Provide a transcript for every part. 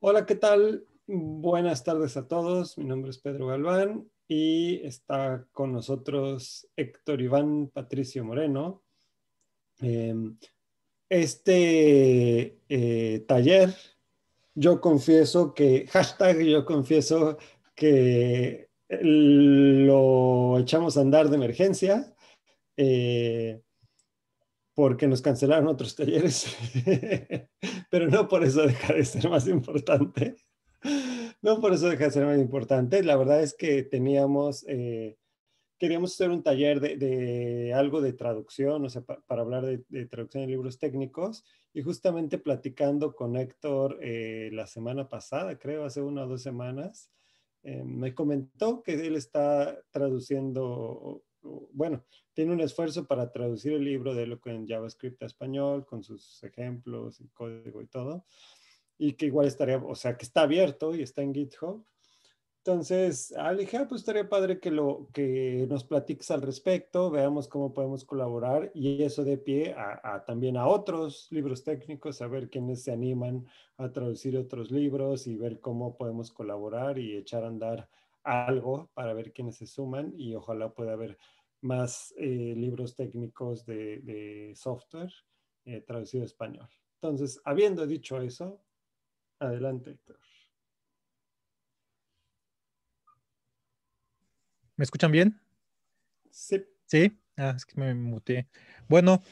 Hola, ¿qué tal? Buenas tardes a todos. Mi nombre es Pedro Galván y está con nosotros Héctor Iván Patricio Moreno. Em, este eh, taller, yo confieso que, hashtag, yo confieso que lo echamos a andar de emergencia. Eh, porque nos cancelaron otros talleres, pero no por eso deja de ser más importante. No por eso deja de ser más importante. La verdad es que teníamos, eh, queríamos hacer un taller de, algo de traducción, o sea, para hablar de, traducción de libros técnicos. Y justamente platicando con Héctor eh, la semana pasada, creo, hace una o dos semanas, eh, me comentó que él está traduciendo bueno, tiene un esfuerzo para traducir el libro de lo que en JavaScript a español, con sus ejemplos y código y todo, y que igual estaría, o sea, que está abierto y está en GitHub. Entonces, ah, dije, ah, pues estaría padre que, lo, que nos platiques al respecto, veamos cómo podemos colaborar y eso de pie a, también a otros libros técnicos, a ver quiénes se animan a traducir otros libros y ver cómo podemos colaborar y echar a andar algo para ver quiénes se suman y ojalá pueda haber más eh, libros técnicos de, software eh, traducido a español. Entonces, habiendo dicho eso, adelante, Héctor. ¿Me escuchan bien? Sí. Sí, ah, es que me muteé. Bueno,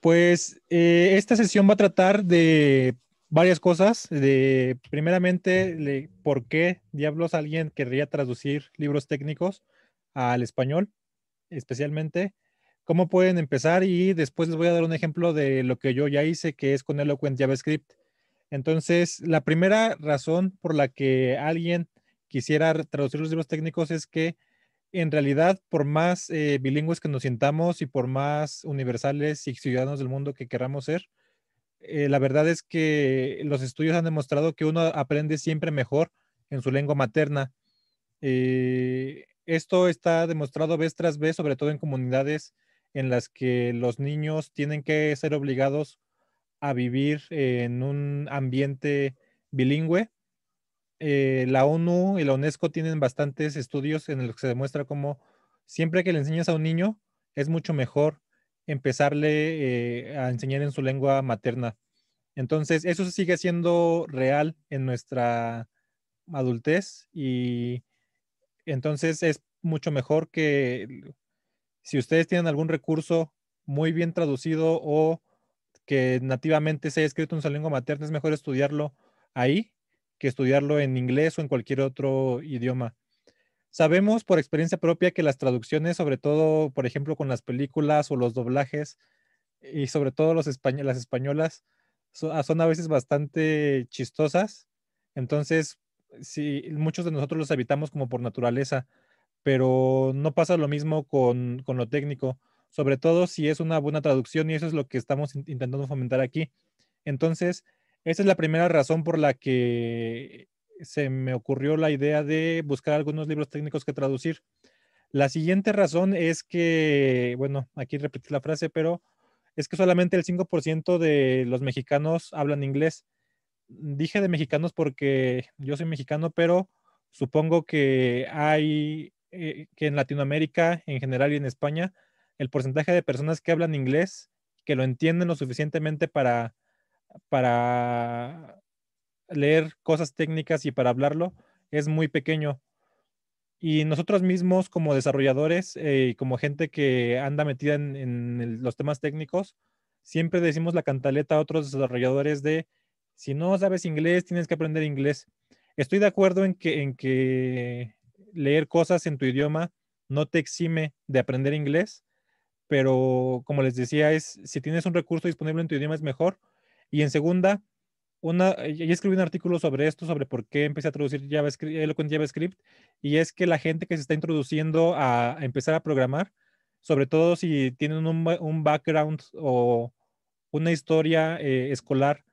pues eh, esta sesión va a tratar de varias cosas. De, primeramente, ¿por qué diablos alguien querría traducir libros técnicos al español, especialmente? ¿Cómo pueden empezar? Y después les voy a dar un ejemplo de lo que yo ya hice, que es con Eloquent JavaScript. Entonces, la primera razón por la que alguien quisiera traducir los libros técnicos es que en realidad, por más eh, bilingües que nos sintamos y por más universales y ciudadanos del mundo que queramos ser, eh, la verdad es que los estudios han demostrado que uno aprende siempre mejor en su lengua materna. Eh, esto está demostrado vez tras vez, sobre todo en comunidades en las que los niños tienen que ser obligados a vivir en un ambiente bilingüe. Eh, la ONU y la UNESCO tienen bastantes estudios en los que se demuestra cómo siempre que le enseñas a un niño es mucho mejor empezarle eh, a enseñar en su lengua materna. Entonces, eso sigue siendo real en nuestra adultez y entonces es mucho mejor que si ustedes tienen algún recurso muy bien traducido o que nativamente se haya escrito en su lengua materna, es mejor estudiarlo ahí que estudiarlo en inglés o en cualquier otro idioma. Sabemos por experiencia propia que las traducciones, sobre todo, por ejemplo, con las películas o los doblajes, y sobre todo las españolas, ah, son, a veces bastante chistosas. Entonces, si muchos de nosotros los habitamos como por naturaleza, pero no pasa lo mismo con, lo técnico, sobre todo si es una buena traducción y eso es lo que estamos intentando fomentar aquí. Entonces, esa es la primera razón por la que se me ocurrió la idea de buscar algunos libros técnicos que traducir. La siguiente razón es que, bueno, aquí repetí la frase, pero es que solamente el 5% de los mexicanos hablan inglés. Dije de mexicanos porque yo soy mexicano, pero supongo que hay, eh, que en Latinoamérica en general y en España, el porcentaje de personas que hablan inglés, que lo entienden lo suficientemente para, para leer cosas técnicas y para hablarlo es muy pequeño. Y nosotros mismos como desarrolladores eh, y como gente que anda metida en, los temas técnicos, siempre decimos la cantaleta a otros desarrolladores de, si no sabes inglés, tienes que aprender inglés. Estoy de acuerdo en que, en que leer cosas en tu idioma no te exime de aprender inglés, pero como les decía, es si tienes un recurso disponible en tu idioma es mejor. Y en segunda, una, eh, escribí un artículo sobre esto, sobre por qué empecé a traducir JavaScript, Eloquent JavaScript, y es que la gente que se está introduciendo a, empezar a programar, sobre todo si tienen un, background o una historia eh, escolar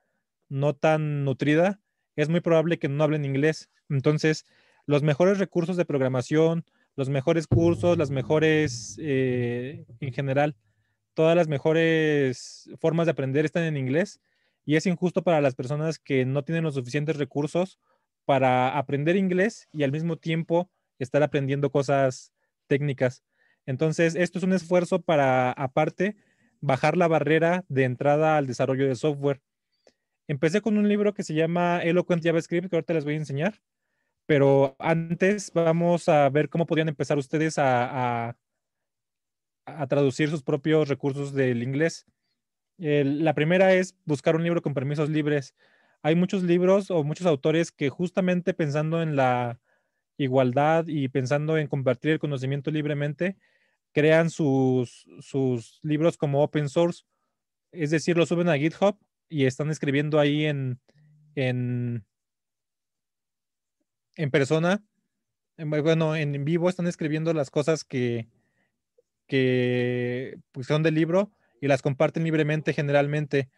no tan nutrida, es muy probable que no hablen inglés. Entonces, los mejores recursos de programación, los mejores cursos, las mejores, eh, en general, todas las mejores formas de aprender están en inglés y es injusto para las personas que no tienen los suficientes recursos para aprender inglés y al mismo tiempo estar aprendiendo cosas técnicas. Entonces, esto es un esfuerzo para, aparte, bajar la barrera de entrada al desarrollo de software. Empecé con un libro que se llama Eloquent JavaScript, que ahorita les voy a enseñar, pero antes vamos a ver cómo podrían empezar ustedes a traducir sus propios recursos del inglés la primera es buscar un libro con permisos libres. Hay muchos libros o muchos autores que justamente pensando en la igualdad y pensando en compartir el conocimiento libremente, crean sus, libros como open source. Es decir, lo suben a GitHub y están escribiendo ahí en, en, en persona, bueno, en vivo están escribiendo las cosas que, que pues, son del libro y las comparten libremente generalmente.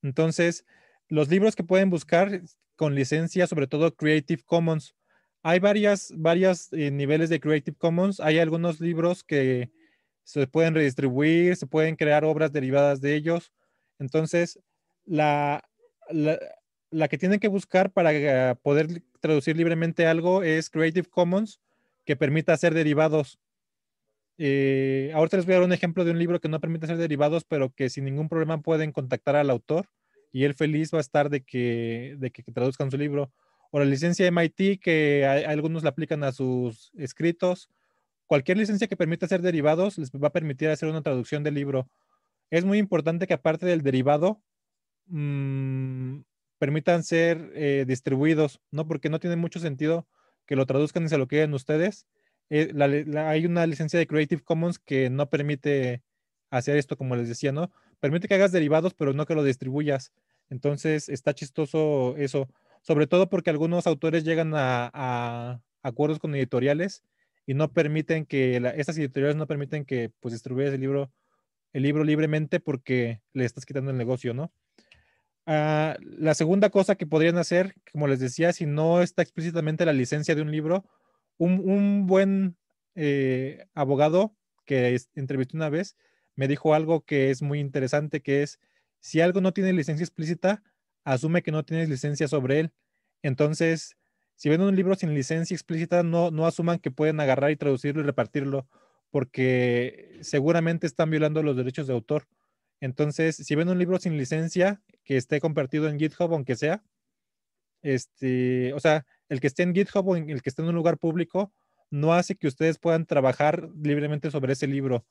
Entonces, los libros que pueden buscar con licencia, sobre todo Creative Commons. Hay varias, eh, niveles de Creative Commons. Hay algunos libros que se pueden redistribuir, se pueden crear obras derivadas de ellos. Entonces, la, la, que tienen que buscar para eh, poder traducir libremente algo es Creative Commons, que permita hacer derivados ahora eh, ahorita les voy a dar un ejemplo de un libro que no permite ser derivados, pero que sin ningún problema pueden contactar al autor y él feliz va a estar de que, que, traduzcan su libro. O la licencia MIT, que algunos la aplican a sus escritos. Cualquier licencia que permita hacer derivados les va a permitir hacer una traducción del libro. Es muy importante que aparte del derivado, mm, permitan ser eh, distribuidos, ¿no? Porque no tiene mucho sentido que lo traduzcan y se lo queden ustedes eh, hay una licencia de Creative Commons que no permite hacer esto, como les decía, ¿no? Permite que hagas derivados, pero no que lo distribuyas. Entonces está chistoso eso, sobre todo porque algunos autores llegan a, acuerdos con editoriales y no permiten que, estas editoriales no permiten que pues distribuyas el libro, el libro libremente porque le estás quitando el negocio, ¿no? Ah, la segunda cosa que podrían hacer, como les decía, si no está explícitamente la licencia de un libro, un, buen eh, abogado que entrevisté una vez me dijo algo que es muy interesante, que es, si algo no tiene licencia explícita, asume que no tienes licencia sobre él. Entonces, si ven un libro sin licencia explícita, no, no asuman que pueden agarrar y traducirlo y repartirlo, porque seguramente están violando los derechos de autor. Entonces, si ven un libro sin licencia que esté compartido en GitHub, aunque sea, este, o sea, el que esté en GitHub o en el que esté en un lugar público no hace que ustedes puedan trabajar libremente sobre ese libro.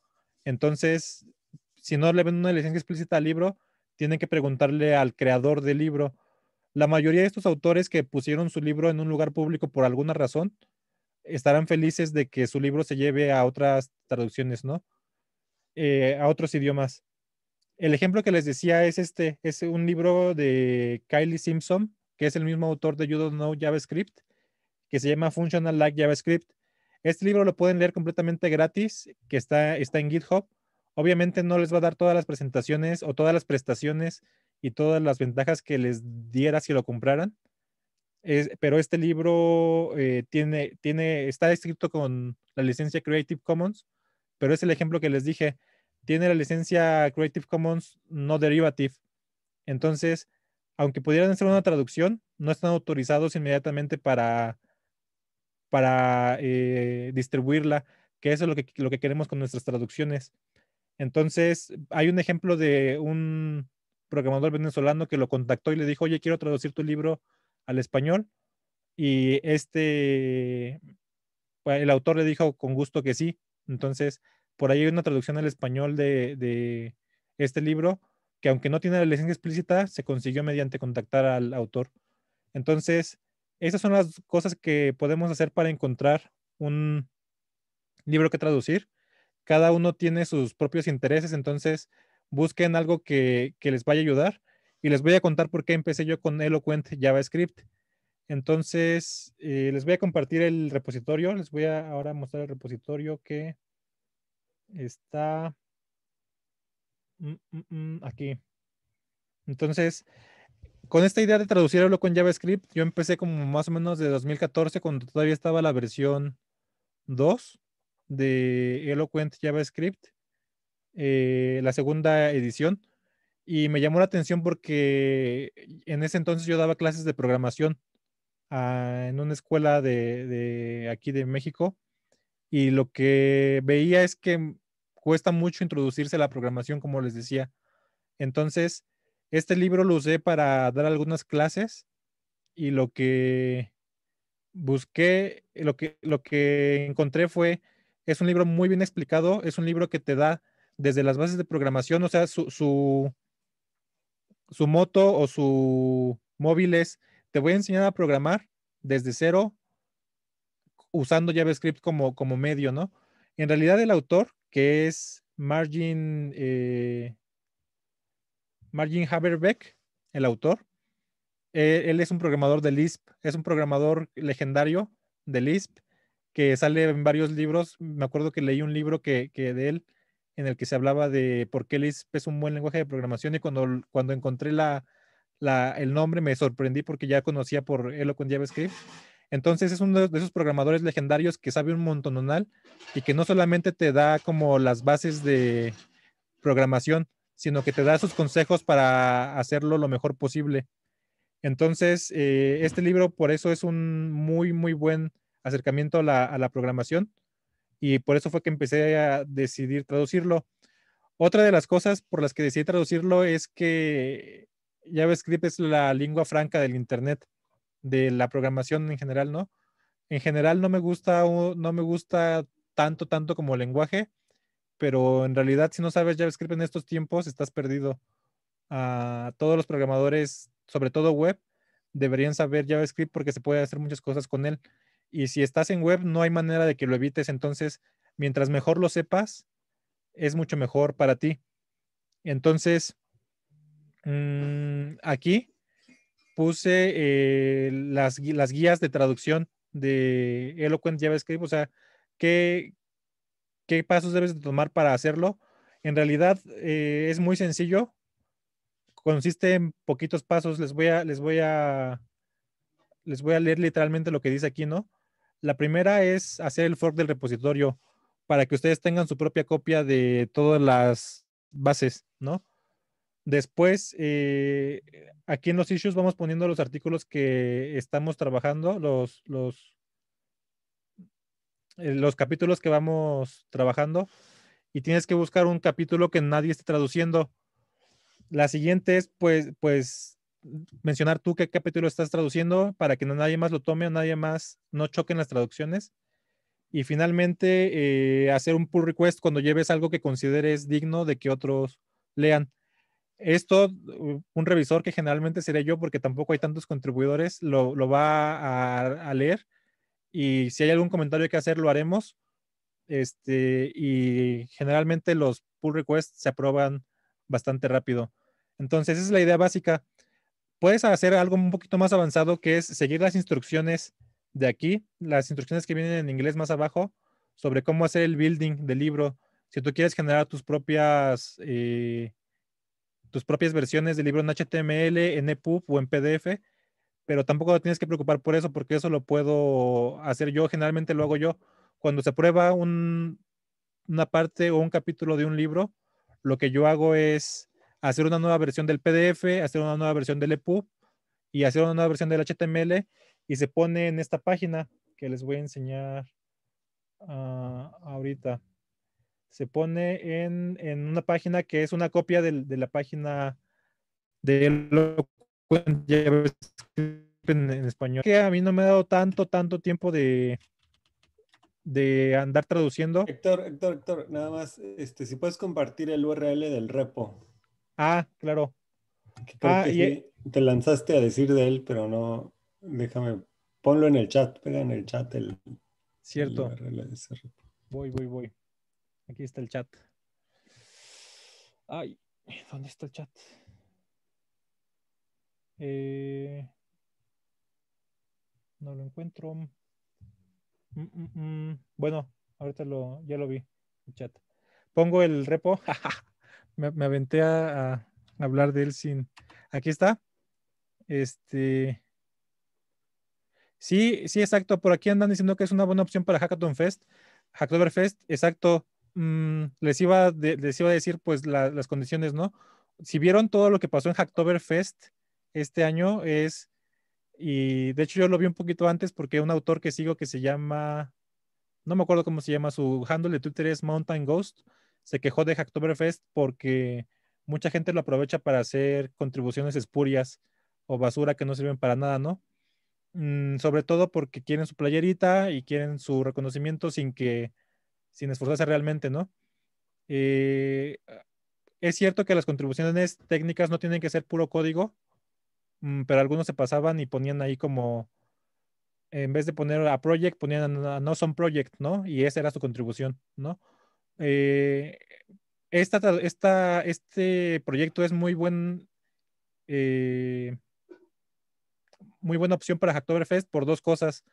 Entonces, si no le ven una licencia explícita al libro, tienen que preguntarle al creador del libro. La mayoría de estos autores que pusieron su libro en un lugar público por alguna razón estarán felices de que su libro se lleve a otras traducciones, ¿no? Eh, a otros idiomas. El ejemplo que les decía es este, es un libro de Kylie Simpson que es el mismo autor de You Don't Know JavaScript, que se llama Functional Like JavaScript. Este libro lo pueden leer completamente gratis, que está, está en GitHub. Obviamente no les va a dar todas las presentaciones o todas las prestaciones y todas las ventajas que les diera si lo compraran. pero este libro eh, tiene, tiene, está escrito con la licencia Creative Commons, pero es el ejemplo que les dije. Tiene la licencia Creative Commons no derivative. Entonces, aunque pudieran hacer una traducción, no están autorizados inmediatamente para, para eh, distribuirla, que eso es lo que, lo que queremos con nuestras traducciones. Entonces, hay un ejemplo de un programador venezolano que lo contactó y le dijo, oye, quiero traducir tu libro al español. Y este, pues, el autor le dijo con gusto que sí. Entonces, por ahí hay una traducción al español de, de este libro que aunque no tiene la licencia explícita, se consiguió mediante contactar al autor. Entonces, esas son las cosas que podemos hacer para encontrar un libro que traducir. Cada uno tiene sus propios intereses, entonces busquen algo que, les vaya a ayudar y les voy a contar por qué empecé yo con Eloquent JavaScript. Entonces, eh, les voy a compartir el repositorio, les voy a ahora mostrar el repositorio que está Mm, mm, mm, aquí. Entonces, con esta idea de traducirlo con JavaScript, yo empecé como más o menos de 2014, cuando todavía estaba la versión 2 de Eloquent JavaScript, eh, la segunda edición. Y me llamó la atención porque en ese entonces yo daba clases de programación ah, en una escuela de aquí de México. Y lo que veía es que cuesta mucho introducirse a la programación, como les decía. Entonces, este libro lo usé para dar algunas clases y lo que busqué, lo que, lo que encontré fue, es un libro muy bien explicado, es un libro que te da desde las bases de programación, o sea, su, su, moto o su móvil es, te voy a enseñar a programar desde cero usando JavaScript como, como medio, ¿no? En realidad el autor que es Margin, eh, Margin Haberbeck, el autor. Eh, él es un programador de Lisp, es un programador legendario de Lisp que sale en varios libros. Me acuerdo que leí un libro que, de él en el que se hablaba de por qué Lisp es un buen lenguaje de programación y cuando, cuando encontré la, el nombre me sorprendí porque ya conocía por Eloquent JavaScript entonces es uno de esos programadores legendarios que sabe un montononal y que no solamente te da como las bases de programación, sino que te da sus consejos para hacerlo lo mejor posible. Entonces, eh, este libro por eso es un muy, muy buen acercamiento a la, a la programación y por eso fue que empecé a decidir traducirlo. Otra de las cosas por las que decidí traducirlo es que JavaScript es la lengua franca del Internet de la programación en general, ¿no? En general no me gusta, no me gusta tanto, tanto como lenguaje, pero en realidad si no sabes JavaScript en estos tiempos, estás perdido. A ah, todos los programadores, sobre todo web, deberían saber JavaScript porque se puede hacer muchas cosas con él. Y si estás en web, no hay manera de que lo evites. Entonces, mientras mejor lo sepas, es mucho mejor para ti. Entonces, mm, aquí puse eh, las, las guías de traducción de Eloquent JavaScript, o sea, qué, pasos debes de tomar para hacerlo. En realidad eh, es muy sencillo, consiste en poquitos pasos. Les voy a, les voy a, les voy a leer literalmente lo que dice aquí, ¿no? La primera es hacer el fork del repositorio para que ustedes tengan su propia copia de todas las bases, ¿no? Después, eh, aquí en los issues vamos poniendo los artículos que estamos trabajando, los, eh, los, capítulos que vamos trabajando. Y tienes que buscar un capítulo que nadie esté traduciendo. La siguiente es, pues, pues mencionar tú qué capítulo estás traduciendo para que nadie más lo tome o nadie más no choquen las traducciones. Y finalmente, eh, hacer un pull request cuando lleves algo que consideres digno de que otros lean esto, un revisor que generalmente seré yo, porque tampoco hay tantos contribuidores, lo, va a, leer. Y si hay algún comentario que hacer, lo haremos. Este, y generalmente los pull requests se aprueban bastante rápido. Entonces, esa es la idea básica. Puedes hacer algo un poquito más avanzado, que es seguir las instrucciones de aquí, las instrucciones que vienen en inglés más abajo, sobre cómo hacer el building del libro. Si tú quieres generar tus propias... Eh, tus propias versiones del libro en HTML, en EPUB o en PDF, pero tampoco tienes que preocupar por eso porque eso lo puedo hacer yo, generalmente lo hago yo. Cuando se prueba una parte o un capítulo de un libro, lo que yo hago es hacer una nueva versión del PDF, hacer una nueva versión del EPUB y hacer una nueva versión del HTML y se pone en esta página que les voy a enseñar ah, ahorita se pone en, en una página que es una copia de, la página de lo en, español. Que a mí no me ha dado tanto, tanto tiempo de, de andar traduciendo. Héctor, Héctor, Héctor, nada más, este, si puedes compartir el URL del repo. Ah, claro. Ah, te lanzaste a decir de él, pero no, déjame, ponlo en el chat, pega en el chat el... Cierto. El URL de ese repo. Voy, voy, voy. Aquí está el chat. Ay, ¿dónde está el chat? Eh, no lo encuentro. Mm, mm, mm. Bueno, ahorita lo, ya lo vi, el chat. Pongo el repo. me, aventé a, hablar de él sin. Aquí está. Este. Sí, sí, exacto. Por aquí andan diciendo que es una buena opción para Hackathon Fest. Hacktober Fest, exacto. Mm, les, iba iba a decir pues las condiciones, ¿no? Si vieron todo lo que pasó en Hacktoberfest este año es, y de hecho yo lo vi un poquito antes porque un autor que sigo que se llama, no me acuerdo cómo se llama, su handle de Twitter es Mountain Ghost, se quejó de Hacktoberfest porque mucha gente lo aprovecha para hacer contribuciones espurias o basura que no sirven para nada, ¿no? Mm, sobre todo porque quieren su playerita y quieren su reconocimiento sin que sin esforzarse realmente, ¿no? Eh, es cierto que las contribuciones técnicas no tienen que ser puro código, mm, pero algunos se pasaban y ponían ahí como, en vez de poner a project, ponían a no son project, ¿no? Y esa era su contribución, ¿no? Eh, este proyecto es muy buen, eh, muy buena opción para Hacktoberfest por dos cosas.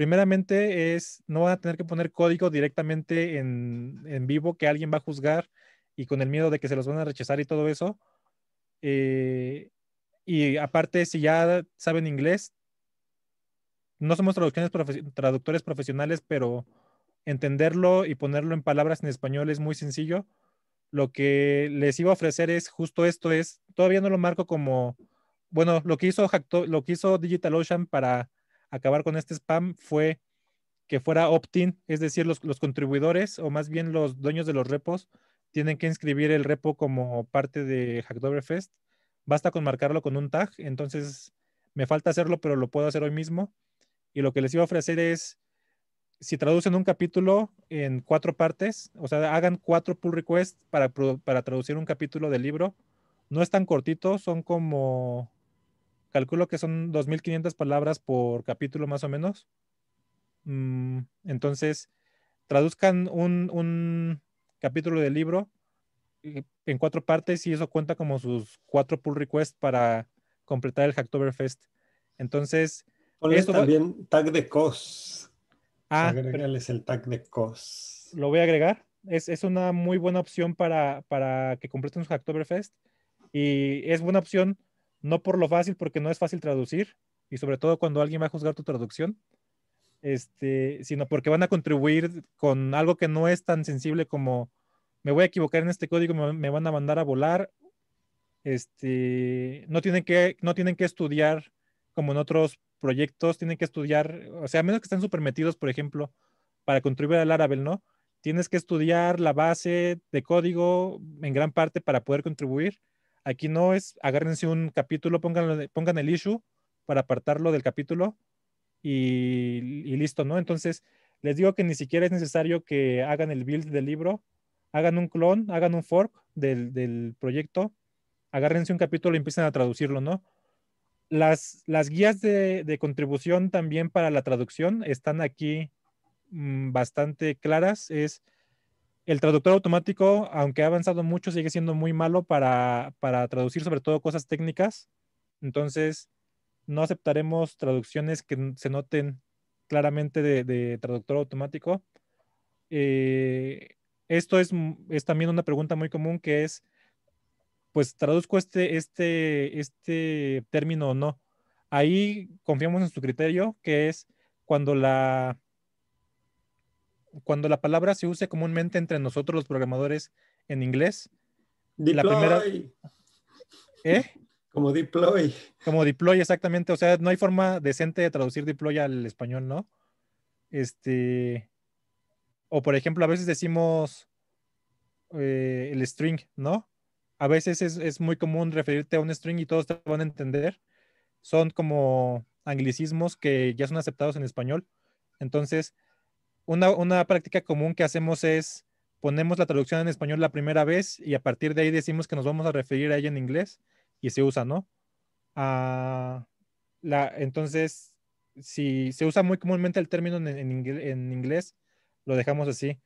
Primeramente es, no van a tener que poner código directamente en, en, vivo que alguien va a juzgar y con el miedo de que se los van a rechazar y todo eso. Eh, y aparte, si ya saben inglés, no somos traductores profesionales, pero entenderlo y ponerlo en palabras en español es muy sencillo. Lo que les iba a ofrecer es justo esto, es, todavía no lo marco como, bueno, lo que hizo, lo que hizo DigitalOcean para acabar con este spam fue que fuera opt-in, es decir, los, contribuidores o más bien los dueños de los repos tienen que inscribir el repo como parte de Hacktoberfest. Basta con marcarlo con un tag, entonces me falta hacerlo, pero lo puedo hacer hoy mismo. Y lo que les iba a ofrecer es, si traducen un capítulo en cuatro partes, o sea, hagan cuatro pull requests para, para traducir un capítulo del libro. No es tan cortito, son como Calculo que son 2.500 palabras por capítulo más o menos. Mm, entonces, traduzcan un, capítulo del libro en cuatro partes y eso cuenta como sus cuatro pull requests para completar el Hacktoberfest. Entonces, esto también tag de cos. Ah, el tag de cos. Lo voy a agregar. Es, una muy buena opción para, para que completen su Hacktoberfest y es buena opción no por lo fácil, porque no es fácil traducir, y sobre todo cuando alguien va a juzgar tu traducción, este, sino porque van a contribuir con algo que no es tan sensible como me voy a equivocar en este código, me, van a mandar a volar. Este, no, tienen que, no tienen que estudiar como en otros proyectos, tienen que estudiar, o sea, a menos que estén súper metidos, por ejemplo, para contribuir al Laravel, ¿no? Tienes que estudiar la base de código en gran parte para poder contribuir Aquí no es, agárrense un capítulo, pongan, el issue para apartarlo del capítulo y, listo, ¿no? Entonces, les digo que ni siquiera es necesario que hagan el build del libro, hagan un clon, hagan un fork del, proyecto, agárrense un capítulo y empiecen a traducirlo, ¿no? Las, guías de, contribución también para la traducción están aquí mm, bastante claras. Es el traductor automático, aunque ha avanzado mucho, sigue siendo muy malo para, traducir sobre todo cosas técnicas. Entonces, no aceptaremos traducciones que se noten claramente de, traductor automático. Eh, esto es, también una pregunta muy común que es, pues traduzco este, este, este término o no. Ahí confiamos en su criterio, que es cuando la cuando la palabra se use comúnmente entre nosotros los programadores en inglés, deploy. ¿Eh? Como deploy. Como deploy, exactamente. O sea, no hay forma decente de traducir deploy al español, ¿no? Este... O por ejemplo, a veces decimos eh, el string, ¿no? A veces es, es muy común referirte a un string y todos te van a entender. Son como anglicismos que ya son aceptados en español. Entonces, una, práctica común que hacemos es ponemos la traducción en español la primera vez y a partir de ahí decimos que nos vamos a referir a ella en inglés y se usa, ¿no? Ah, entonces, si se usa muy comúnmente el término en, en, inglés, lo dejamos así.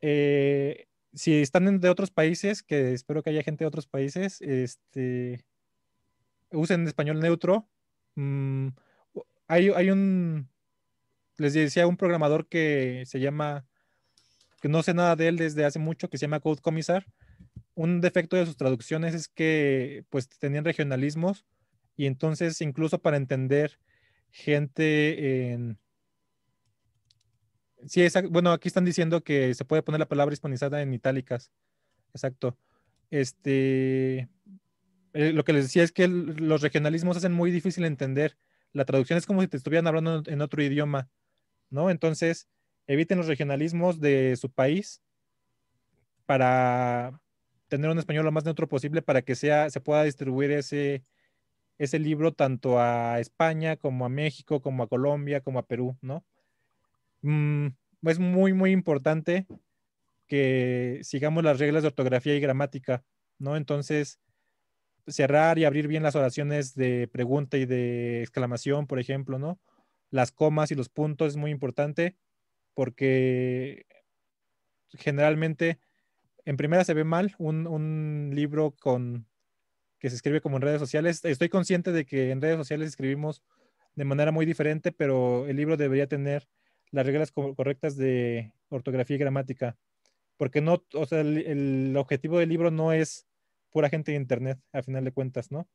Eh, si están de otros países, que espero que haya gente de otros países, este, usen español neutro. Mm, hay, un, les decía un programador que se llama, que no sé nada de él desde hace mucho, que se llama Code Commissar. Un defecto de sus traducciones es que pues tenían regionalismos y entonces incluso para entender gente en... Sí, Bueno, aquí están diciendo que se puede poner la palabra hispanizada en itálicas. Exacto. Este, eh, lo que les decía es que los regionalismos hacen muy difícil entender. La traducción es como si te estuvieran hablando en otro idioma. ¿no? Entonces, eviten los regionalismos de su país para tener un español lo más neutro posible para que sea, se pueda distribuir ese, libro tanto a España como a México, como a Colombia, como a Perú, ¿no? Mm, es muy, muy importante que sigamos las reglas de ortografía y gramática, ¿no? Entonces, cerrar y abrir bien las oraciones de pregunta y de exclamación, por ejemplo, ¿no? las comas y los puntos es muy importante porque generalmente en primera se ve mal un, libro con que se escribe como en redes sociales. Estoy consciente de que en redes sociales escribimos de manera muy diferente, pero el libro debería tener las reglas correctas de ortografía y gramática, porque no, sea, el, objetivo del libro no es pura gente de internet, a final de cuentas, ¿no?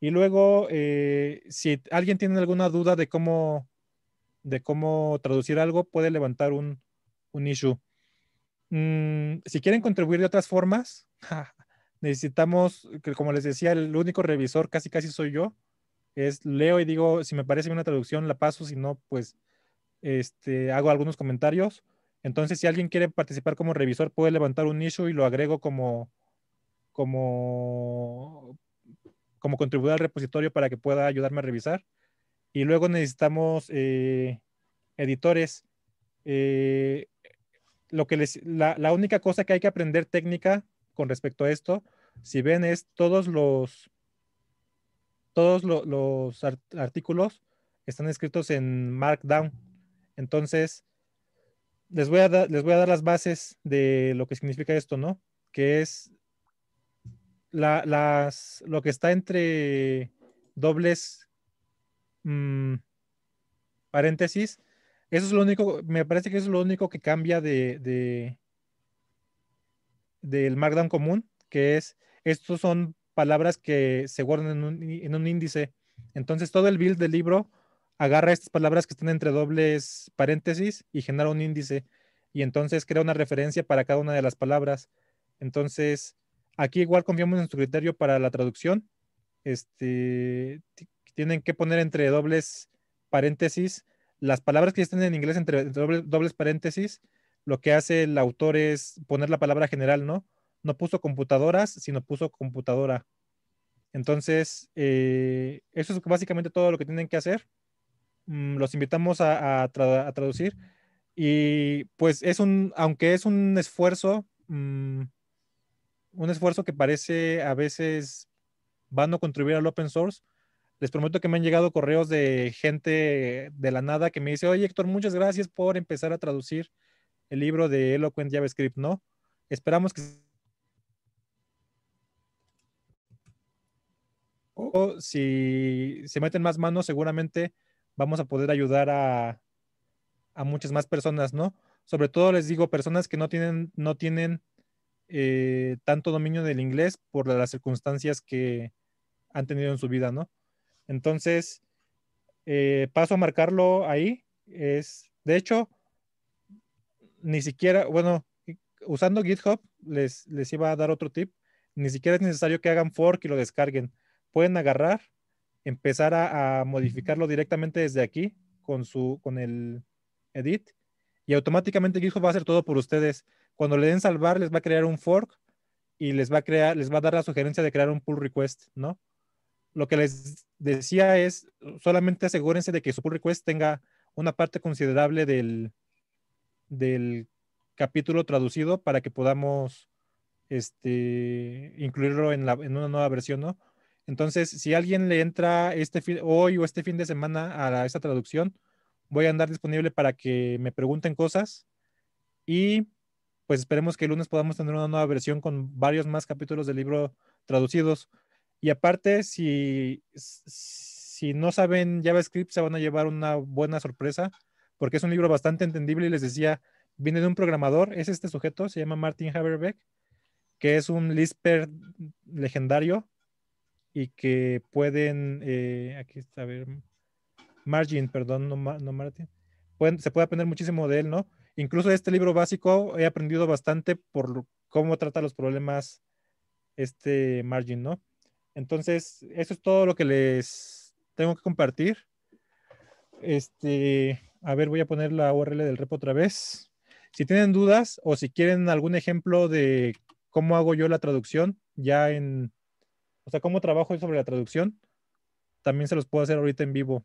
Y luego, eh, si alguien tiene alguna duda de cómo de cómo traducir algo puede levantar un, issue. Mm, si quieren contribuir de otras formas, necesitamos que, como les decía, el único revisor casi casi soy yo. Es leo y digo, si me parece una traducción, la paso, si no, pues este, hago algunos comentarios. Entonces, si alguien quiere participar como revisor, puede levantar un issue y lo agrego como, como, como contribuidor al repositorio para que pueda ayudarme a revisar. Y luego necesitamos eh, editores. Eh, lo que la, única cosa que hay que aprender técnica con respecto a esto, si ven, es todos los, todos los artículos están escritos en Markdown. Entonces, les voy, a les voy a dar las bases de lo que significa esto, ¿no? Que es las, lo que está entre dobles Mm, paréntesis, eso es lo único, me parece que es lo único que cambia de, del Markdown común, que es, estos son palabras que se guardan en un, en un índice. Entonces todo el build del libro agarra estas palabras que están entre dobles paréntesis y genera un índice y entonces crea una referencia para cada una de las palabras. Entonces, aquí igual confiamos en su criterio para la traducción. Este, tienen que poner entre dobles paréntesis las palabras que están en inglés entre dobles, paréntesis. Lo que hace el autor es poner la palabra general, ¿no? No puso computadoras, sino puso computadora. Entonces, eh, eso es básicamente todo lo que tienen que hacer. Mm, los invitamos a, traducir. Y pues es un, aunque es un esfuerzo, mm, un esfuerzo que parece a veces van a contribuir al open source, les prometo que me han llegado correos de gente de la nada que me dice, oye Héctor, muchas gracias por empezar a traducir el libro de Eloquent JavaScript, ¿no? Esperamos que... O si se meten más manos, seguramente vamos a poder ayudar a, muchas más personas, ¿no? Sobre todo les digo, personas que no tienen, no tienen eh, tanto dominio del inglés por las circunstancias que han tenido en su vida, ¿no? Entonces, eh, paso a marcarlo ahí. Es, de hecho, ni siquiera, bueno, usando GitHub, les, iba a dar otro tip. Ni siquiera es necesario que hagan fork y lo descarguen. Pueden agarrar, empezar a, a modificarlo directamente desde aquí con, su, con el edit y automáticamente GitHub va a hacer todo por ustedes. Cuando le den salvar, les va a crear un fork y les va a crear, les va a dar la sugerencia de crear un pull request, ¿no? lo que les decía es, solamente asegúrense de que su pull request tenga una parte considerable del, del capítulo traducido para que podamos este, incluirlo en, en una nueva versión, ¿no? Entonces, si alguien le entra este hoy o este fin de semana a, a esta traducción, voy a andar disponible para que me pregunten cosas y pues esperemos que el lunes podamos tener una nueva versión con varios más capítulos del libro traducidos. Y aparte, si, si no saben JavaScript, se van a llevar una buena sorpresa, porque es un libro bastante entendible y les decía, viene de un programador, es este sujeto, se llama Martin Haberbeck, que es un Lisper legendario y que pueden, eh, aquí está, a ver, Margin, perdón, no, no Martin, se puede aprender muchísimo de él, ¿no? Incluso este libro básico he aprendido bastante por cómo trata los problemas este Margin, ¿no? Entonces, eso es todo lo que les tengo que compartir. Este, a ver, voy a poner la URL del repo otra vez. Si tienen dudas o si quieren algún ejemplo de cómo hago yo la traducción, ya en, o sea, cómo trabajo sobre la traducción, también se los puedo hacer ahorita en vivo,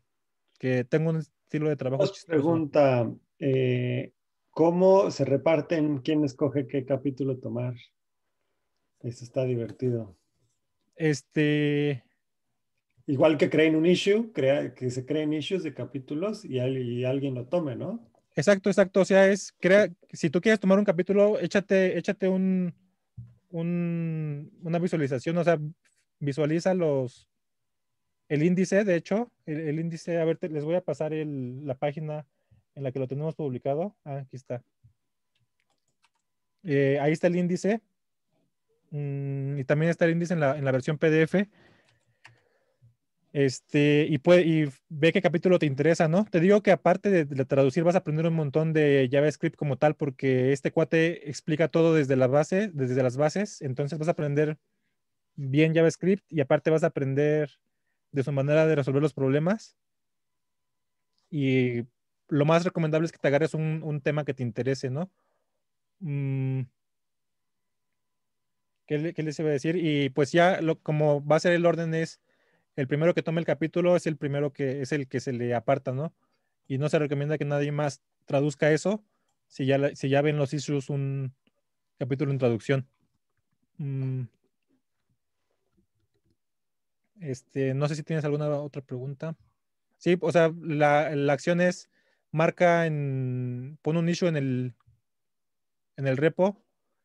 que tengo un estilo de trabajo. Pregunta, eh, ¿cómo se reparten? ¿Quién escoge qué capítulo tomar? Eso está divertido. Este. Igual que creen un issue, crea, que se creen issues de capítulos y, alguien lo tome, ¿no? Exacto, exacto. O sea, es crea, si tú quieres tomar un capítulo, échate, échate un, una visualización, o sea, visualiza los el índice, de hecho, el, índice, a ver, les voy a pasar la página en la que lo tenemos publicado. Ah, aquí está. Eh, ahí está el índice. Mm, y también está el índice en la, versión PDF. Este, y, puede, ve qué capítulo te interesa, ¿no? Te digo que aparte de, traducir vas a aprender un montón de JavaScript como tal, porque este cuate explica todo desde la base, desde las bases, entonces vas a aprender bien JavaScript y aparte vas a aprender de su manera de resolver los problemas. Y lo más recomendable es que te agarres un, un tema que te interese, ¿no? Mm, ¿Qué, les iba a decir? Y pues ya, como va a ser el orden es, el primero que tome el capítulo es el primero que es el que se le aparta, ¿no? Y no se recomienda que nadie más traduzca eso si ya, ya ven los issues un capítulo en traducción. Mm. Este, no sé si tienes alguna otra pregunta. Sí, o sea, la, la, acción es marca en, pone un issue en el, en el repo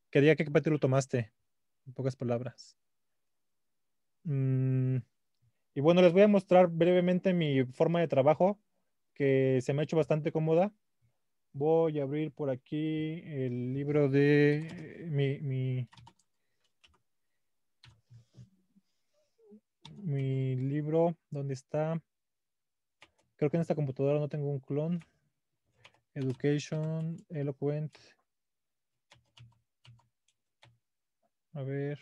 que diga qué capítulo tomaste en pocas palabras. Mm, y bueno, les voy a mostrar brevemente mi forma de trabajo, que se me ha hecho bastante cómoda. Voy a abrir por aquí el libro de mi, mi, mi libro, donde está? Creo que en esta computadora no tengo un clon. Education, Eloquent, A ver.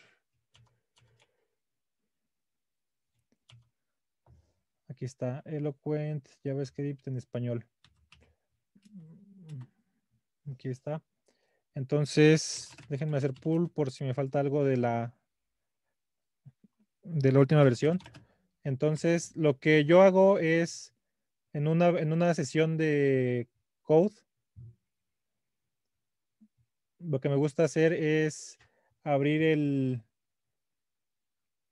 Aquí está, Eloquent JavaScript en español. Aquí está. Entonces, déjenme hacer pull por si me falta algo de la, de la última versión. Entonces, lo que yo hago es en una, en una sesión de code, lo que me gusta hacer es abrir el,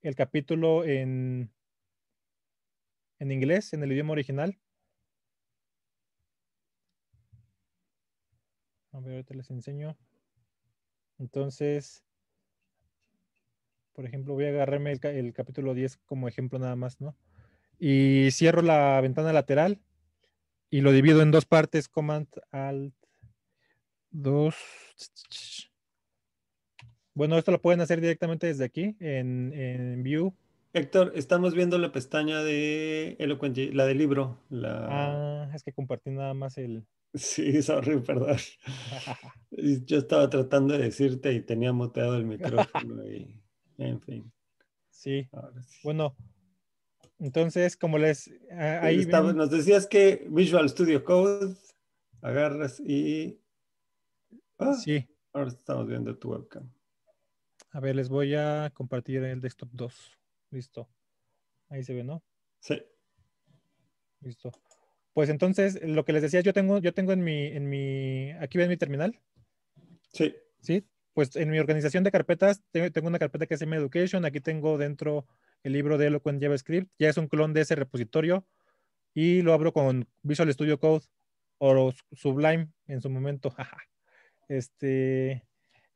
el capítulo en, en inglés, en el idioma original. A ver, ahorita les enseño. Entonces, por ejemplo, voy a agarrarme el, el, capítulo 10 como ejemplo nada más, ¿no? Y cierro la ventana lateral y lo divido en dos partes, Command Alt 2. Bueno, esto lo pueden hacer directamente desde aquí, en, en View. Héctor, estamos viendo la pestaña de Eloquent, la del libro. Ah, es que compartí nada más el... Sí, sorry, perdón. Yo estaba tratando de decirte y tenía moteado el micrófono y... En fin. Sí. Bueno, entonces, como les... Ah, ahí Nos decías que Visual Studio Code, agarras y... Ah, sí. Ahora estamos viendo tu webcam. A ver, les voy a compartir el desktop 2. Listo. Ahí se ve, ¿no? Sí. Listo. Pues entonces, lo que les decía, yo tengo, yo tengo en mi, en mi, aquí ven mi terminal. Sí. Sí. Pues en mi organización de carpetas, tengo una carpeta que es M Education. Aquí tengo dentro el libro de Eloquent JavaScript. Ya es un clon de ese repositorio y lo abro con Visual Studio Code o Sublime en su momento. Este,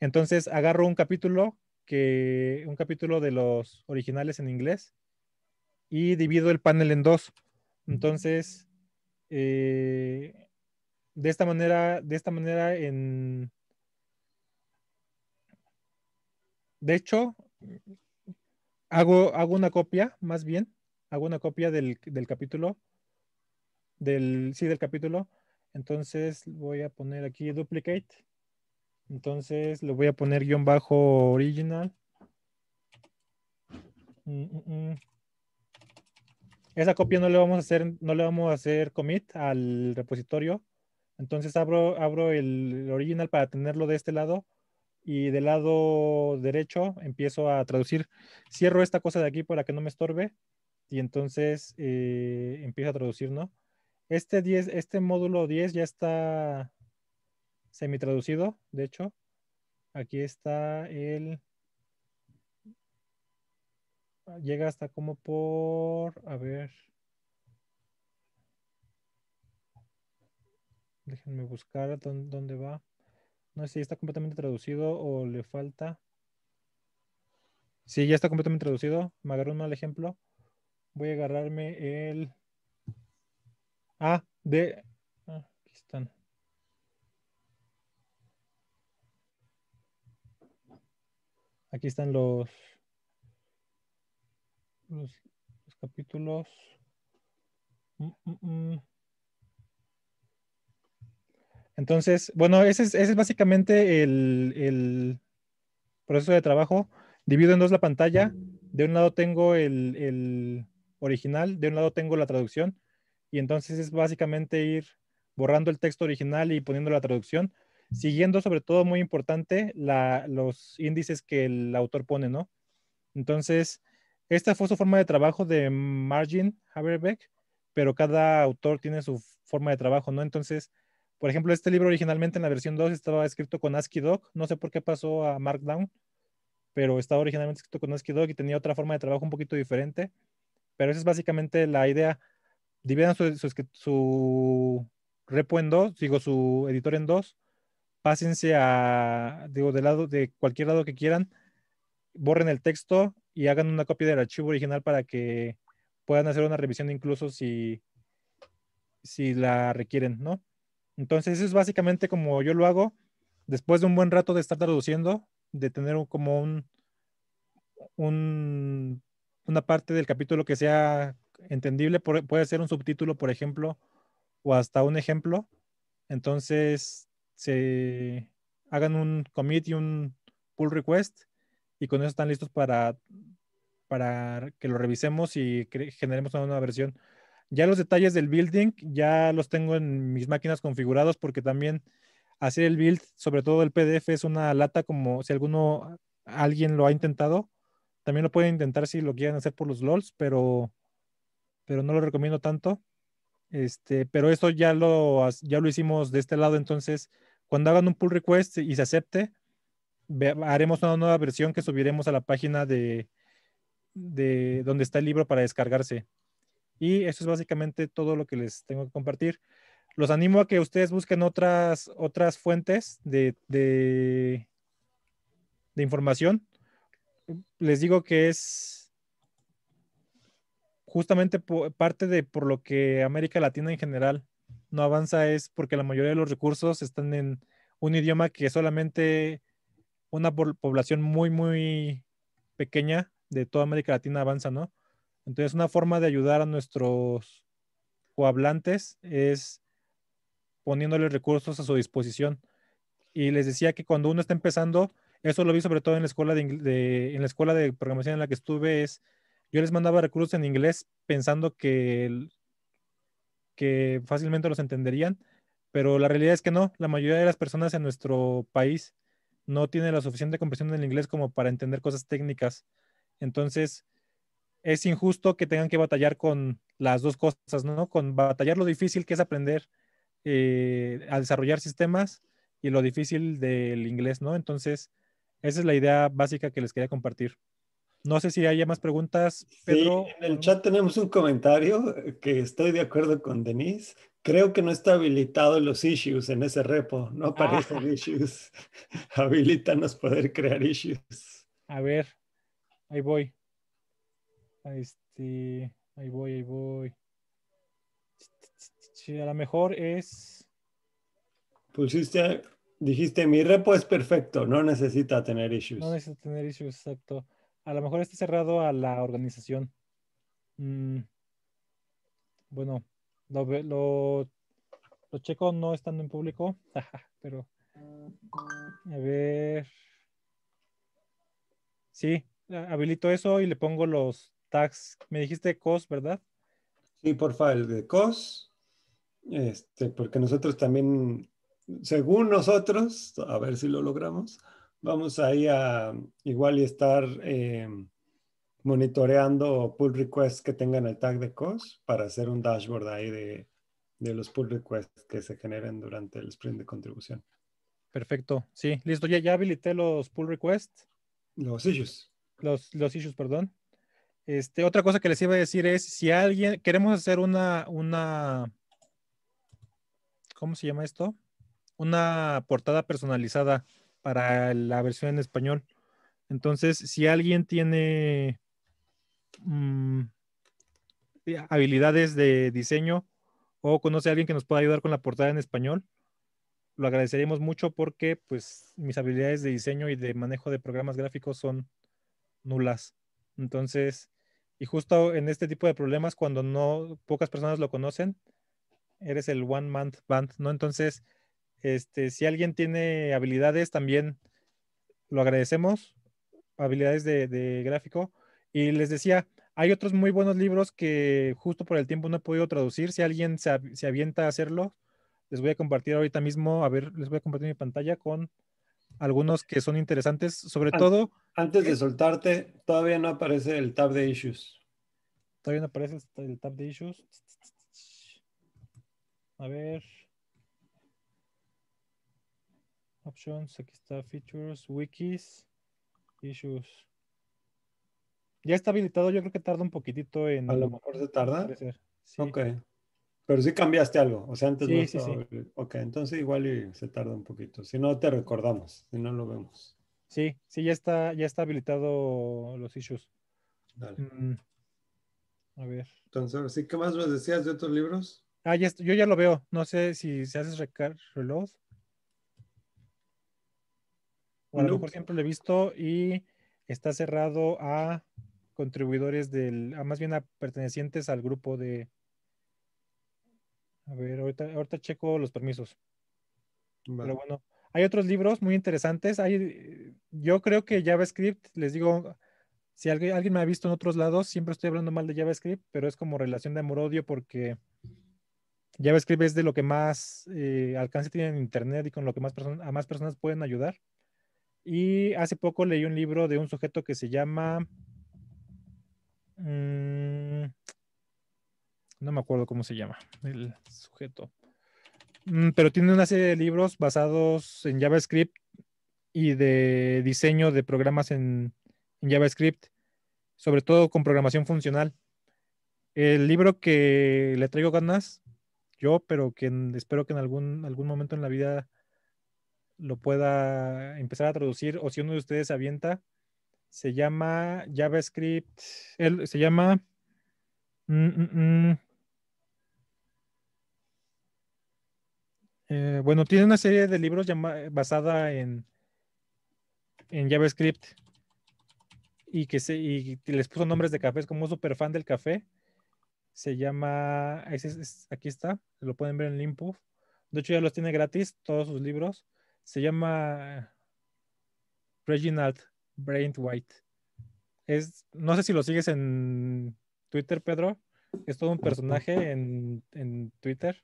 entonces agarro un capítulo que un capítulo de los originales en inglés y divido el panel en dos. Entonces, eh, de esta manera, de esta manera en... De hecho, hago, una copia, más bien, hago una copia del, del capítulo, del, sí, del capítulo. Entonces voy a poner aquí duplicate entonces le voy a poner guión bajo original. Mm, mm, mm. Esa copia no le vamos a hacer, no le vamos a hacer commit al repositorio. Entonces abro, abro el original para tenerlo de este lado y del lado derecho empiezo a traducir. Cierro esta cosa de aquí para que no me estorbe y entonces eh, empiezo a traducir, ¿no? Este, 10, este módulo 10 ya está semi-traducido, de hecho. Aquí está el... Llega hasta como por... A ver. Déjenme buscar dónde, va. No sé si está completamente traducido o le falta. Sí, ya está completamente traducido. Me agarró un mal ejemplo. Voy a agarrarme el... A, ah, de... Ah, aquí están. Aquí están los, capítulos. Mm, mm, mm. Entonces, bueno, ese es, básicamente el, proceso de trabajo. Divido en dos la pantalla. De un lado tengo el original, de un lado tengo la traducción. Y entonces es básicamente ir borrando el texto original y poniendo la traducción siguiendo sobre todo muy importante los índices que el autor pone, ¿no? Entonces, esta fue su forma de trabajo de Margin Haberbeck, pero cada autor tiene su forma de trabajo, ¿no? Entonces, por ejemplo, este libro originalmente en la versión 2 estaba escrito con ASCII Doc, no sé por qué pasó a Markdown, pero estaba originalmente escrito con ASCII Doc y tenía otra forma de trabajo un poquito diferente, pero esa es básicamente la idea. Dividan su, su repo en dos, digo, su editor en dos, pásense a, digo, del lado, de cualquier lado que quieran, borren el texto y hagan una copia del archivo original para que puedan hacer una revisión incluso si, si la requieren, ¿no? Entonces, eso es básicamente como yo lo hago. Después de un buen rato de estar traduciendo, de tener como un, un una parte del capítulo que sea entendible, puede ser un subtítulo, por ejemplo, o hasta un ejemplo. Entonces, se hagan un commit y un pull request y con eso están listos para, para que lo revisemos y generemos una nueva versión. Ya los detalles del building ya los tengo en mis máquinas configurados porque también hacer el build, sobre todo el PDF, es una lata como si alguno, alguien lo ha intentado. También lo pueden intentar si lo quieren hacer por los LOLs, pero, pero no lo recomiendo tanto. Este, pero eso ya lo, ya lo hicimos de este lado, entonces cuando hagan un pull request y se acepte, haremos una nueva versión que subiremos a la página de, donde está el libro para descargarse. Y eso es básicamente todo lo que les tengo que compartir. Los animo a que ustedes busquen otras, otras fuentes de, de, información. Les digo que es justamente parte de por lo que América Latina en general no avanza es porque la mayoría de los recursos están en un idioma que solamente una población muy, muy pequeña de toda América Latina avanza, ¿no? Entonces, una forma de ayudar a nuestros cohablantes es poniéndoles recursos a su disposición. Y les decía que cuando uno está empezando, eso lo vi sobre todo en la escuela de, en la escuela de programación en la que estuve, es yo les mandaba recursos en inglés pensando que que fácilmente los entenderían, pero la realidad es que no, la mayoría de las personas en nuestro país no tiene la suficiente comprensión del inglés como para entender cosas técnicas. Entonces, es injusto que tengan que batallar con las dos cosas, ¿no? Con batallar lo difícil que es aprender eh, a desarrollar sistemas y lo difícil del inglés, ¿no? Entonces, esa es la idea básica que les quería compartir. No sé si haya más preguntas, Pedro. en el chat tenemos un comentario que estoy de acuerdo con Denise. Creo que no está habilitado los issues en ese repo. No ah. aparecen issues. Habilítanos poder crear issues. A ver, ahí voy. Ahí Este, ahí voy, ahí voy. a lo mejor es. Pusiste, dijiste, mi repo es perfecto, no necesita tener issues. No necesita tener issues, exacto a lo mejor está cerrado a la organización. Mm, bueno, lo, lo, checo no estando en público, pero a ver. Sí, habilito eso y le pongo los tags. Me dijiste COS, ¿verdad? Sí, porfa, el de COS. Este, porque nosotros también, según nosotros, a ver si lo logramos, vamos ahí a igual y estar eh, monitoreando pull requests que tengan el tag de cost para hacer un dashboard ahí de, los pull requests que se generen durante el sprint de contribución. Perfecto, sí, listo, ya, ya habilité los pull requests. Los issues. Los, los issues, perdón. Este, otra cosa que les iba a decir es, si alguien, queremos hacer una, una, ¿cómo se llama esto? Una portada personalizada para la versión en español. Entonces, si alguien tiene mm, habilidades de diseño o conoce a alguien que nos pueda ayudar con la portada en español, lo agradeceríamos mucho porque pues mis habilidades de diseño y de manejo de programas gráficos son nulas. Entonces, y justo en este tipo de problemas cuando no pocas personas lo conocen, eres el one man band, ¿no? Entonces, este, si alguien tiene habilidades, también lo agradecemos, habilidades de, gráfico. Y les decía, hay otros muy buenos libros que justo por el tiempo no he podido traducir. Si alguien se, avienta a hacerlo, les voy a compartir ahorita mismo, a ver, les voy a compartir mi pantalla con algunos que son interesantes, sobre todo... Antes de eh, soltarte, todavía no aparece el tab de issues. Todavía no aparece el tab de issues. A ver, Options, aquí está Features, Wikis, Issues. Ya está habilitado, yo creo que tarda un poquitito en... A lo mejor se tarda. Pero sí cambiaste algo, o sea, antes no estaba... Ok, entonces igual se tarda un poquito. Si no, te recordamos, si no lo vemos. Sí, sí, ya está, ya está habilitado los issues. Dale. Mm. A ver. Entonces, ¿sí? ¿qué más nos decías de otros libros? Ah, ya, yo ya lo veo. No sé si, se hace haces por a siempre lo he visto y está cerrado a contribuidores del, más bien a pertenecientes al grupo de. A ver, ahorita, checo los permisos. Pero bueno, hay otros libros muy interesantes. Hay, yo creo que JavaScript, les digo, si alguien, me ha visto en otros lados, siempre estoy hablando mal de JavaScript, pero es como relación de amor-odio porque JavaScript es de lo que más eh, alcance tiene en Internet y con lo que más a más personas pueden ayudar. Y hace poco leí un libro de un sujeto que se llama... Mm, no me acuerdo cómo se llama el sujeto. Mm, pero tiene una serie de libros basados en JavaScript y de diseño de programas en, JavaScript, sobre todo con programación funcional. El libro que le traigo ganas, yo, pero que espero que en algún, algún momento en la vida lo pueda empezar a traducir o si uno de ustedes avienta, se llama JavaScript, él, se llama... Mm, mm, mm. Eh, bueno, tiene una serie de libros basada en, en JavaScript y que se, y les puso nombres de cafés como super fan del café. Se llama, aquí está, lo pueden ver en limpuf De hecho ya los tiene gratis, todos sus libros. Se llama Reginald White Es, no sé si lo sigues en Twitter, Pedro. Es todo un personaje en, Twitter,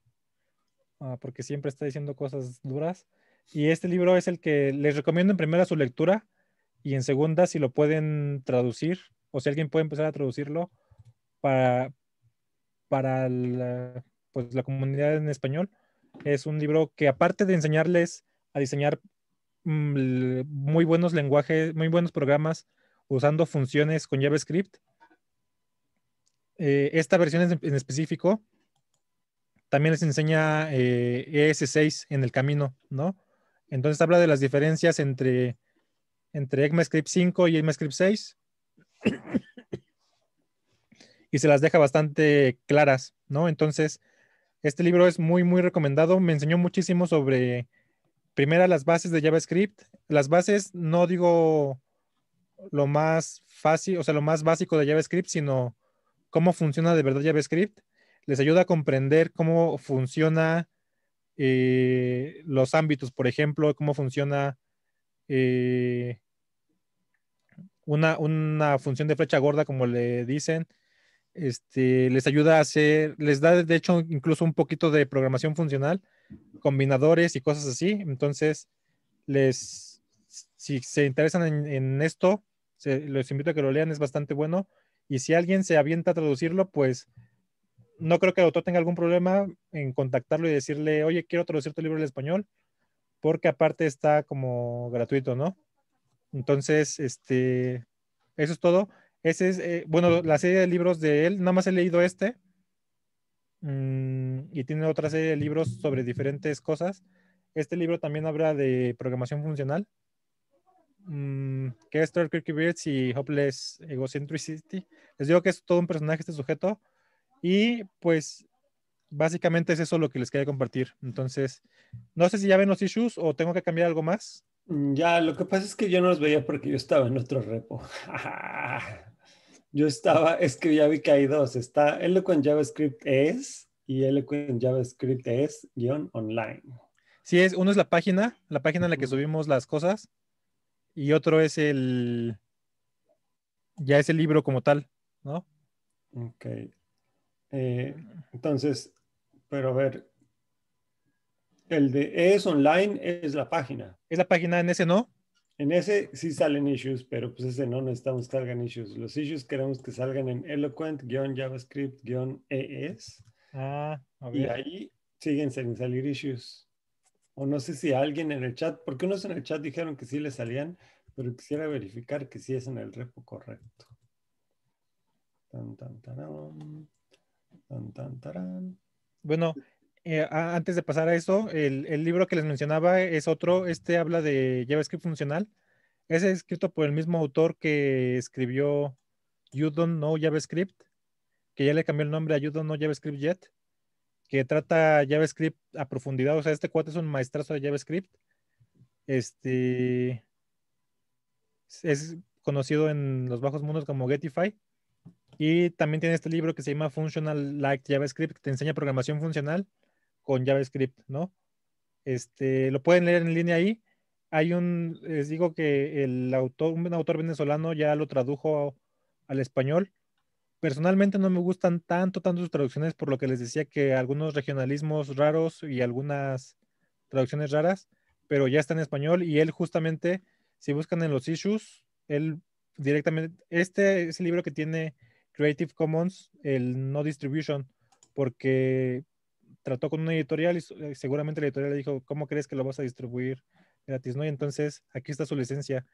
ah, porque siempre está diciendo cosas duras. Y este libro es el que les recomiendo en primera su lectura y en segunda si lo pueden traducir o si alguien puede empezar a traducirlo para, para la, pues, la comunidad en español. Es un libro que aparte de enseñarles a diseñar mm, muy buenos lenguajes, muy buenos programas usando funciones con JavaScript. Eh, esta versión en, específico también les enseña ES6 eh, e en el camino, ¿no? Entonces habla de las diferencias entre, entre ECMAScript 5 y ECMAScript 6 y se las deja bastante claras, ¿no? Entonces, este libro es muy, muy recomendado. Me enseñó muchísimo sobre primera las bases de JavaScript. Las bases, no digo lo más fácil, o sea, lo más básico de JavaScript, sino cómo funciona de verdad JavaScript. Les ayuda a comprender cómo funciona eh, los ámbitos, por ejemplo, cómo funciona eh, una, una, función de flecha gorda, como le dicen. Este, les ayuda a hacer, les da de hecho incluso un poquito de programación funcional combinadores y cosas así. Entonces, les, si se interesan en, esto, se, les invito a que lo lean, es bastante bueno. Y si alguien se avienta a traducirlo, pues no creo que el autor tenga algún problema en contactarlo y decirle, oye, quiero traducir tu libro al español, porque aparte está como gratuito, ¿no? Entonces, este, eso es todo. Ese es, eh, bueno, la serie de libros de él, nada más he leído este, Mm, y tiene otra serie de libros sobre diferentes cosas. Este libro también habla de programación funcional, mm, que es Third y Hopeless Egocentricity. Les digo que es todo un personaje este sujeto y pues básicamente es eso lo que les quería compartir. Entonces, no sé si ya ven los issues o tengo que cambiar algo más. Mm, ya, lo que pasa es que yo no los veía porque yo estaba en otro repo. yo estaba, es que ya vi que hay dos, está JavaScript es y Eloquent JavaScript es guión online. Sí, es, uno es la página, la página en la que subimos las cosas y otro es el, ya es el libro como tal, ¿no? Ok. Eh, entonces, pero a ver, el de es online es la página. Es la página en ese, ¿no? En ese sí salen issues, pero pues ese no no que salgan issues. Los issues queremos que salgan en eloquent-javascript-es. Ah, Y ahí siguen sin salir issues. O no sé si alguien en el chat, porque unos en el chat dijeron que sí le salían, pero quisiera verificar que sí es en el repo correcto. Tan, tan, tan Tan, tan, tan. Bueno, eh, antes de pasar a eso, el, libro que les mencionaba es otro, este habla de JavaScript funcional. Es escrito por el mismo autor que escribió You Don't Know JavaScript, que ya le cambió el nombre a You Don't Know JavaScript Yet, que trata JavaScript a profundidad. O sea, este cuate es un maestrazo de JavaScript. Este es conocido en los bajos mundos como Getify. Y también tiene este libro que se llama Functional Like JavaScript, que te enseña programación funcional con JavaScript, ¿no? Este, lo pueden leer en línea ahí. Hay un, les digo que el autor, un autor venezolano ya lo tradujo al español. Personalmente no me gustan tanto, tanto sus traducciones, por lo que les decía que algunos regionalismos raros y algunas traducciones raras, pero ya está en español y él justamente, si buscan en los issues, él directamente, este es el libro que tiene Creative Commons, el no distribution, porque trató con una editorial y eh, seguramente la editorial le dijo, ¿cómo crees que lo vas a distribuir gratis? ¿no? Y entonces aquí está su licencia.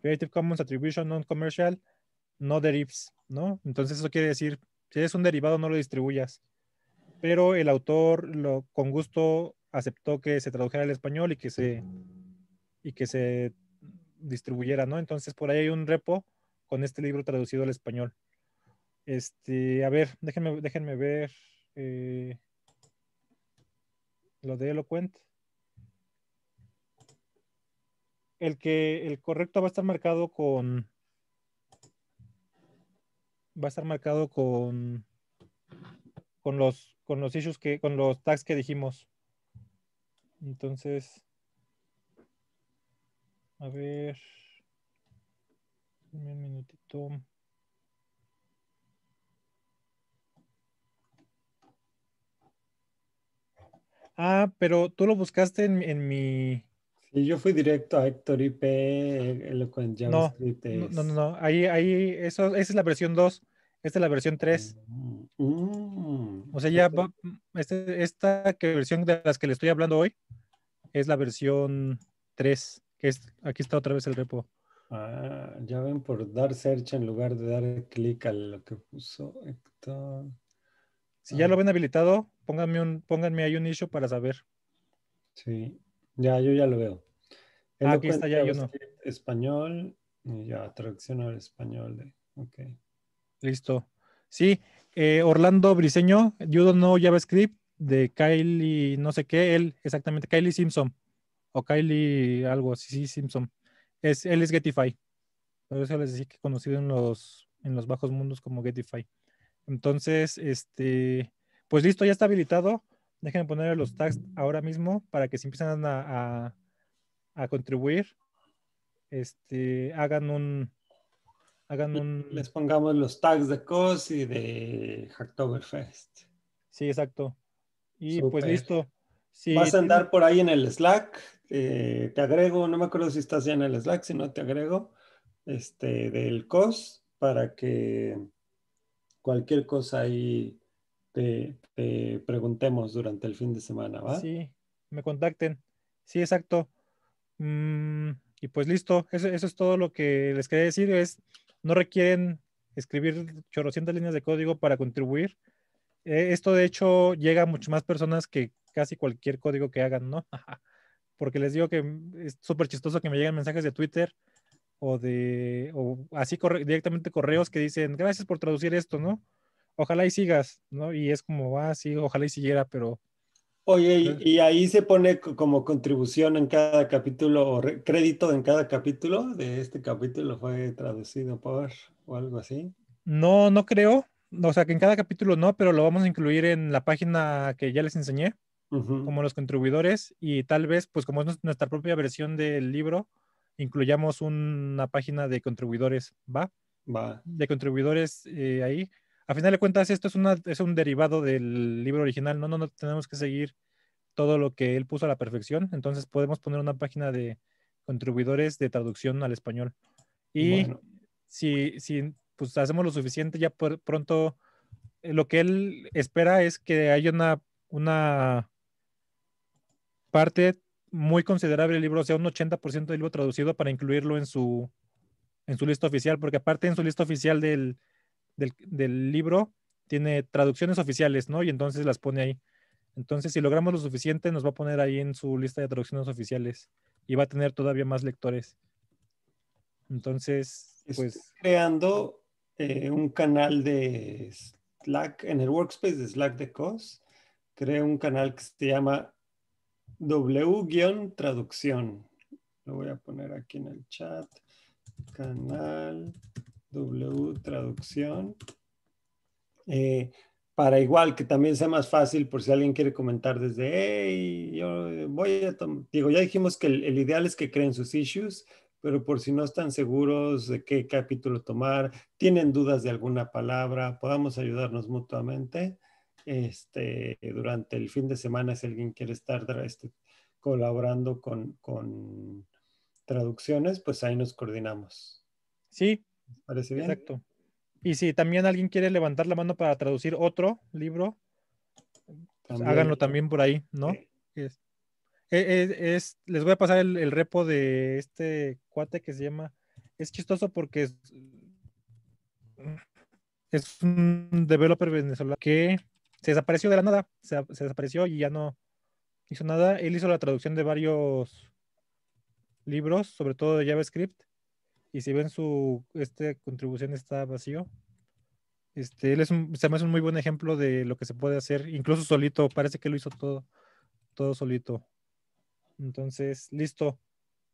Creative Commons Attribution Non-Commercial, no derives, ¿no? Entonces eso quiere decir, si es un derivado no lo distribuyas. Pero el autor lo, con gusto aceptó que se tradujera al español y que se, y que se distribuyera, ¿no? Entonces por ahí hay un repo con este libro traducido al español. Este, a ver, déjenme, déjenme ver. Eh, lo de Eloquent. El que el correcto va a estar marcado con. Va a estar marcado con. Con los, con los issues que. Con los tags que dijimos. Entonces. A ver. Un minutito. Ah, pero tú lo buscaste en, en mi... Sí, yo fui directo a Héctor IP, Eloquent eh, JavaScript. No, no, no, no, ahí, ahí, eso, esa es la versión 2, esta es la versión 3. Mm, o sea, ya, va, este, esta versión de las que le estoy hablando hoy es la versión 3, que es, aquí está otra vez el repo. Ah, ya ven por dar search en lugar de dar clic a lo que puso Héctor. Si ya lo ven habilitado, pónganme, un, pónganme ahí un issue para saber. Sí, ya, yo ya lo veo. Ah, aquí está ya, yo no. Español, y ya, traducción al español. De, ok. Listo. Sí, eh, Orlando Briseño, You Don't Know JavaScript, de Kylie, no sé qué, él, exactamente, Kylie Simpson, o Kylie algo, sí, sí, Simpson. Es, él es Getify. Pero eso les decía que conocido en los, en los bajos mundos como Getify. Entonces, este, pues listo, ya está habilitado. Déjenme poner los tags ahora mismo para que si empiezan a, contribuir, este, hagan un, hagan un... Les pongamos los tags de COS y de Hacktoberfest. Sí, exacto. Y pues listo. Vas a andar por ahí en el Slack, eh, te agrego, no me acuerdo si estás ya en el Slack, si no te agrego, este, del COS para que cualquier cosa ahí te, preguntemos durante el fin de semana, ¿va? Sí, me contacten. Sí, exacto. Mm, y pues listo, eso, es todo lo que les quería decir. Es, no requieren escribir chorrocientas líneas de código para contribuir. Eh, esto de hecho llega a muchas más personas que casi cualquier código que hagan, ¿no? Porque les digo que es súper chistoso que me lleguen mensajes de Twitter o de, o así directamente correos que dicen, gracias por traducir esto, ¿no? Ojalá y sigas, ¿no? Y es como, va ah, sí, ojalá y siguiera, pero... Oye, eh y, ahí se pone como contribución en cada capítulo o crédito en cada capítulo de este capítulo fue traducido por o algo así. No, no creo. O sea, que en cada capítulo no, pero lo vamos a incluir en la página que ya les enseñé, como los contribuidores, y tal vez, pues como es nuestra propia versión del libro, incluyamos una página de contribuidores, ¿va? Va. De contribuidores eh, ahí. A final de cuentas, esto es, una, es un derivado del libro original, no, no, no tenemos que seguir todo lo que él puso a la perfección, entonces podemos poner una página de contribuidores de traducción al español. Y si, si pues, hacemos lo suficiente, ya pronto eh, lo que él espera es que haya una, una parte muy considerable el libro, o sea, un 80% del libro traducido para incluirlo en su, en su lista oficial, porque aparte en su lista oficial del, libro tiene traducciones oficiales, ¿no? Y entonces las pone ahí. Entonces, si logramos lo suficiente, nos va a poner ahí en su lista de traducciones oficiales y va a tener todavía más lectores. Entonces, pues... Estoy creando eh, un canal de Slack, en el workspace de Slack de COS, creo un canal que se llama W-traducción. Lo voy a poner aquí en el chat. Canal W traducción. Eh, para igual que también sea más fácil por si alguien quiere comentar desde, hey, yo voy a digo, ya dijimos que el, ideal es que creen sus issues, pero por si no están seguros de qué capítulo tomar, tienen dudas de alguna palabra, podamos ayudarnos mutuamente este, durante el fin de semana si alguien quiere estar este, colaborando con, traducciones, pues ahí nos coordinamos. Sí. ¿Parece bien? Exacto. Y si también alguien quiere levantar la mano para traducir otro libro, pues háganlo también por ahí, ¿no? E, es, les voy a pasar el, repo de este cuate que se llama. Es chistoso porque es, es un developer venezolano que se desapareció de la nada, se, desapareció y ya no hizo nada. Él hizo la traducción de varios libros, sobre todo de JavaScript. Y si ven su este, contribución está vacío. Este, él es un, se hace un muy buen ejemplo de lo que se puede hacer, incluso solito, parece que lo hizo todo, todo solito. Entonces, listo.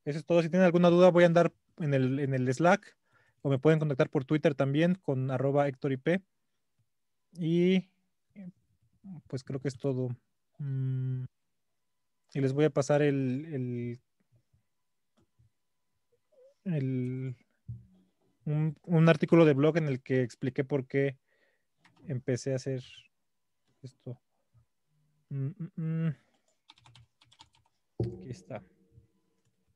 Eso es todo. Si tienen alguna duda, voy a andar en el, en el Slack o me pueden contactar por Twitter también con arroba Héctor IP. Y pues creo que es todo. Mm, y les voy a pasar el, un, artículo de blog en el que expliqué por qué empecé a hacer esto. Mm, mm, Aquí está.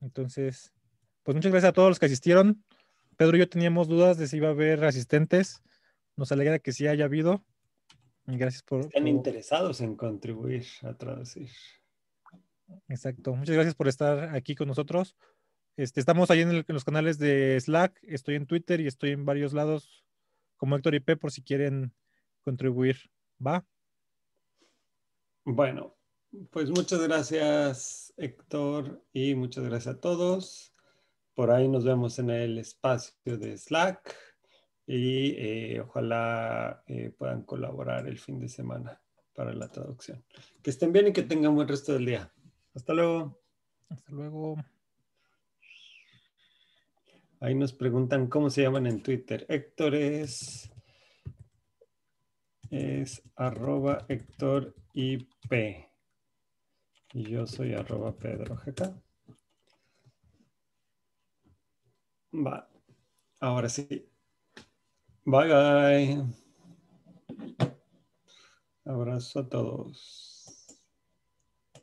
Entonces, pues muchas gracias a todos los que asistieron. Pedro y yo teníamos dudas de si iba a haber asistentes. Nos alegra que sí haya habido. Gracias por... Están interesados en contribuir a traducir. Exacto. Muchas gracias por estar aquí con nosotros. Este, estamos ahí en, los canales de Slack, estoy en Twitter y estoy en varios lados como Héctor IP por si quieren contribuir. ¿Va? Bueno, pues muchas gracias Héctor y muchas gracias a todos. Por ahí nos vemos en el espacio de Slack y eh, ojalá eh, puedan colaborar el fin de semana para la traducción. Que estén bien y que tengan buen resto del día. Hasta luego. Hasta luego. Ahí nos preguntan cómo se llaman en Twitter. Héctor es, es arroba Héctor IP. Y yo soy arroba Pedro GK. Va. Ahora sí. Bye, bye. Abrazo a todos.